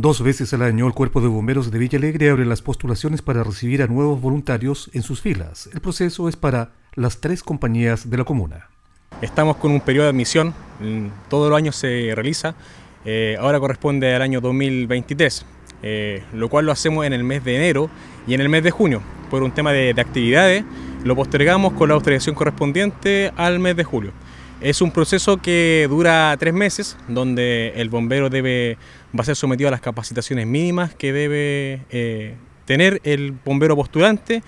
Dos veces al año, el Cuerpo de Bomberos de Villa Alegre abre las postulaciones para recibir a nuevos voluntarios en sus filas. El proceso es para las tres compañías de la comuna. Estamos con un periodo de admisión, Todo el año se realiza, eh, ahora corresponde al año 2023, eh, lo cual lo hacemos en el mes de enero y en el mes de junio, por un tema de, de actividades, lo postergamos con la autorización correspondiente al mes de julio. Es un proceso que dura tres meses, donde el bombero debe, va a ser sometido a las capacitaciones mínimas que debe eh, tener el bombero postulante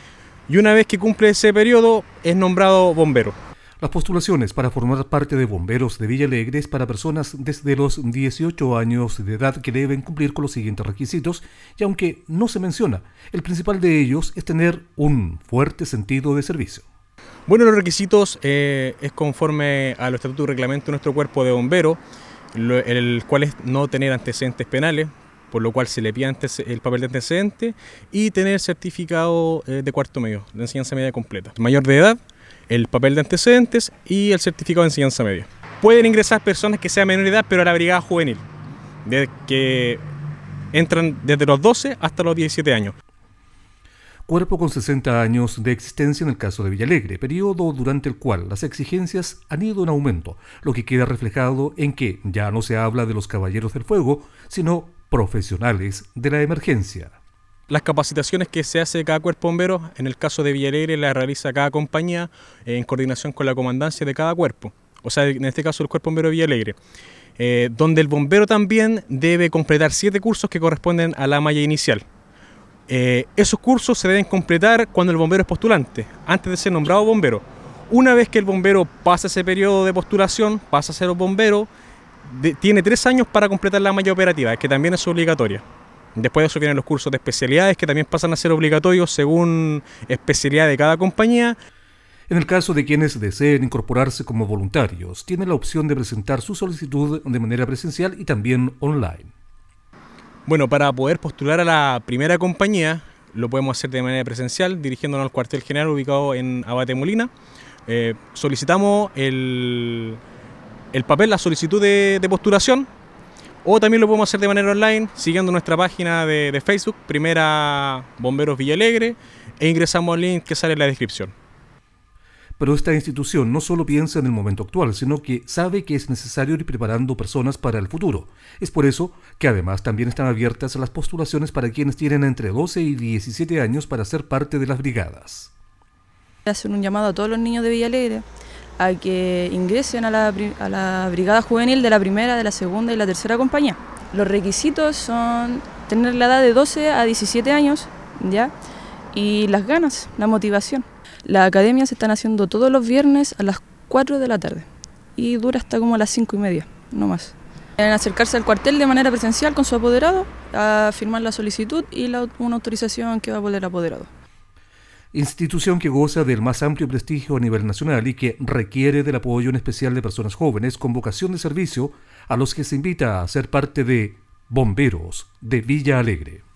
y una vez que cumple ese periodo es nombrado bombero. Las postulaciones para formar parte de bomberos de Villa Alegre es para personas desde los 18 años de edad que deben cumplir con los siguientes requisitos y aunque no se menciona, el principal de ellos es tener un fuerte sentido de servicio. Bueno, los requisitos eh, es conforme a los estatutos y reglamento de nuestro cuerpo de bomberos, el cual es no tener antecedentes penales, por lo cual se le pide el papel de antecedente y tener certificado eh, de cuarto medio, de enseñanza media completa. Mayor de edad, el papel de antecedentes y el certificado de enseñanza media. Pueden ingresar personas que sean menor de edad, pero a la brigada juvenil, de que entran desde los 12 hasta los 17 años cuerpo con 60 años de existencia en el caso de Villalegre, periodo durante el cual las exigencias han ido en aumento, lo que queda reflejado en que ya no se habla de los caballeros del fuego, sino profesionales de la emergencia. Las capacitaciones que se hace de cada cuerpo bombero, en el caso de Villalegre, las realiza cada compañía eh, en coordinación con la comandancia de cada cuerpo, o sea, en este caso el cuerpo bombero de Villalegre. Eh, donde el bombero también debe completar siete cursos que corresponden a la malla inicial. Eh, esos cursos se deben completar cuando el bombero es postulante, antes de ser nombrado bombero. Una vez que el bombero pasa ese periodo de postulación, pasa a ser bombero, tiene tres años para completar la malla operativa, que también es obligatoria. Después de eso vienen los cursos de especialidades, que también pasan a ser obligatorios según especialidad de cada compañía. En el caso de quienes deseen incorporarse como voluntarios, tienen la opción de presentar su solicitud de manera presencial y también online. Bueno, para poder postular a la primera compañía, lo podemos hacer de manera presencial, dirigiéndonos al cuartel general ubicado en Abate Molina. Eh, solicitamos el, papel, la solicitud de, postulación, o también lo podemos hacer de manera online, siguiendo nuestra página de, de Facebook, Primera Bomberos Villalegre, e ingresamos al link que sale en la descripción. Pero esta institución no solo piensa en el momento actual, sino que sabe que es necesario ir preparando personas para el futuro. Es por eso que además también están abiertas las postulaciones para quienes tienen entre 12 y 17 años para ser parte de las brigadas. Hacen un llamado a todos los niños de Villa a que ingresen a la, brigada juvenil de la primera, de la segunda y la tercera compañía. Los requisitos son tener la edad de 12 a 17 años, ¿ya? Y las ganas, la motivación. La academia se están haciendo todos los viernes a las 4 de la tarde y dura hasta como a las 5 y media, no más. En acercarse al cuartel de manera presencial con su apoderado, a firmar la solicitud y una autorización que va a volver apoderado institución que goza del más amplio prestigio a nivel nacional y que requiere del apoyo en especial de personas jóvenes con vocación de servicio a los que se invita a ser parte de Bomberos de Villa Alegre.